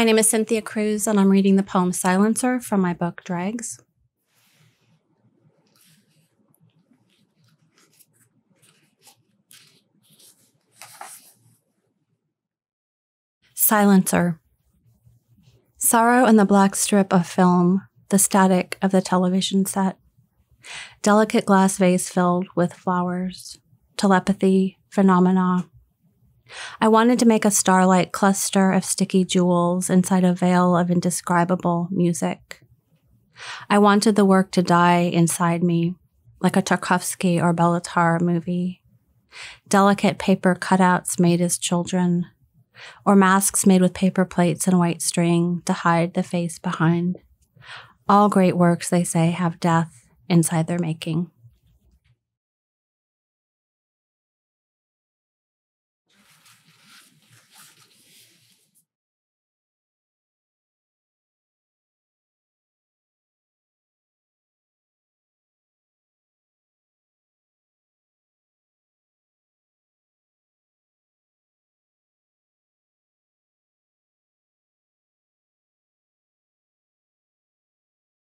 My name is Cynthia Cruz, and I'm reading the poem Silencer from my book "Dregs." Silencer. Sorrow in the black strip of film, the static of the television set. Delicate glass vase filled with flowers, telepathy, phenomena, I wanted to make a starlight cluster of sticky jewels inside a veil of indescribable music. I wanted the work to die inside me, like a Tarkovsky or Bellatar movie. Delicate paper cutouts made as children, or masks made with paper plates and white string to hide the face behind. All great works, they say, have death inside their making.